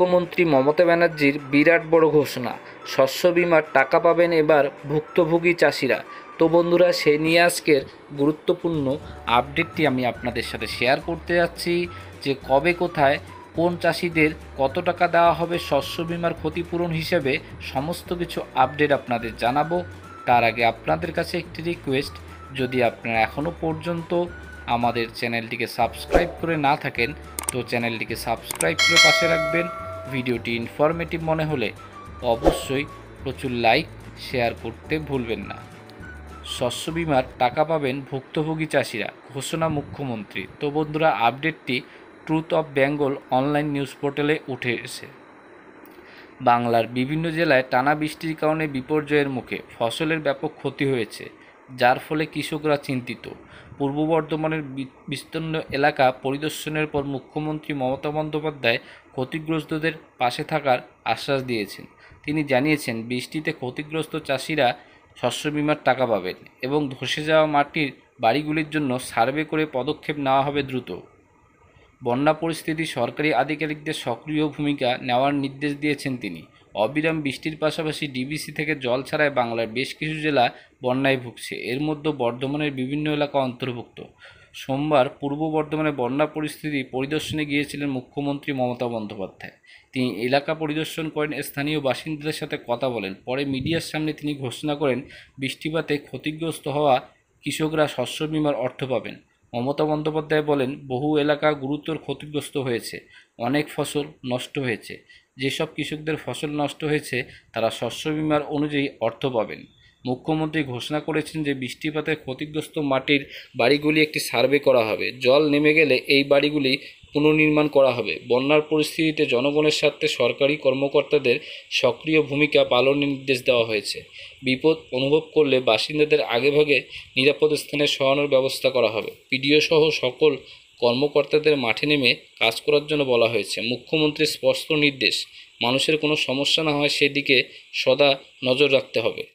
মুখ্যমন্ত্রী মমতা ব্যানার্জির বিরাট বড় ঘোষণা শস্য বিমার টাকা পাবেন এবার ভুক্তভোগী চাষিরা তো বন্ধুরা সে নিয়ে আজকের গুরুত্বপূর্ণ আপডেটটি আমি আপনাদের সাথে শেয়ার করতে যাচ্ছি যে কবে কোথায় কোন চাষিদের কত টাকা দেওয়া হবে শস্য বিমার ক্ষতিপূরণ হিসেবে সমস্ত কিছু আপডেট আপনাদের জানাবো তার আগে আপনাদের কাছে একটি রিকোয়েস্ট যদি আপনারা এখনও পর্যন্ত আমাদের চ্যানেলটিকে সাবস্ক্রাইব করে না থাকেন তো চ্যানেলটিকে সাবস্ক্রাইব করে পাশে রাখবেন ভিডিওটি ইনফরমেটিভ মনে হলে অবশ্যই প্রচুর লাইক শেয়ার করতে ভুলবেন না শস্য বিমার টাকা পাবেন ভুক্তভোগী চাষিরা ঘোষণা মুখ্যমন্ত্রী তো বন্ধুরা আপডেটটি Truth of Bengal online news পোর্টালে উঠে এসে বাংলার বিভিন্ন জেলায় টানা বৃষ্টির কারণে বিপর্যয়ের মুখে ফসলের ব্যাপক ক্ষতি হয়েছে যার ফলে কৃষকরা চিন্তিত পূর্ব বর্ধমানের বিস্তীর্ণ এলাকা পরিদর্শনের পর মুখ্যমন্ত্রী মমতা বন্দ্যোপাধ্যায় ক্ষতিগ্রস্তদের পাশে থাকার আশ্বাস দিয়েছেন তিনি জানিয়েছেন বৃষ্টিতে ক্ষতিগ্রস্ত চাষিরা শস্য বিমার টাকা পাবেন এবং ধসে যাওয়া মাটির বাড়িগুলির জন্য সার্ভে করে পদক্ষেপ নেওয়া হবে দ্রুত বন্যা পরিস্থিতি সরকারি আধিকারিকদের সক্রিয় ভূমিকা নেওয়ার নির্দেশ দিয়েছেন তিনি অবিরাম বৃষ্টির পাশাপাশি ডিবিসি থেকে জল ছাড়ায় বাংলার বেশ কিছু জেলা বন্যায় ভুগছে এর মধ্যে বর্ধমানের বিভিন্ন এলাকা অন্তর্ভুক্ত সোমবার পূর্ব বর্ধমানে বন্যা পরিস্থিতি পরিদর্শনে গিয়েছিলেন মুখ্যমন্ত্রী মমতা বন্দ্যোপাধ্যায় তিনি এলাকা পরিদর্শন করেন স্থানীয় বাসিন্দাদের সাথে কথা বলেন পরে মিডিয়ার সামনে তিনি ঘোষণা করেন বৃষ্টিপাতে ক্ষতিগ্রস্ত হওয়া কৃষকরা শস্য বিমার অর্থ পাবেন মমতা বন্দ্যোপাধ্যায় বলেন বহু এলাকা গুরুতর ক্ষতিগ্রস্ত হয়েছে অনেক ফসল নষ্ট হয়েছে যেসব কৃষকদের ফসল নষ্ট হয়েছে তারা শস্য বিমার অনুযায়ী অর্থ পাবেন মুখ্যমন্ত্রী ঘোষণা করেছেন যে বৃষ্টিপাতে ক্ষতিগ্রস্ত মাটির বাড়িগুলি একটি সার্ভে করা হবে জল নেমে গেলে এই বাড়িগুলি পুনর্নির্মাণ করা হবে বন্যার পরিস্থিতিতে জনগণের স্বার্থে সরকারি কর্মকর্তাদের সক্রিয় ভূমিকা পালনের নির্দেশ দেওয়া হয়েছে বিপদ অনুভব করলে বাসিন্দাদের আগেভাগে নিরাপদ স্থানে সরানোর ব্যবস্থা করা হবে পিডিও সহ সকল কর্মকর্তাদের মাঠে নেমে কাজ করার জন্য বলা হয়েছে মুখ্যমন্ত্রীর স্পষ্ট নির্দেশ মানুষের কোনো সমস্যা না হয় সেদিকে সদা নজর রাখতে হবে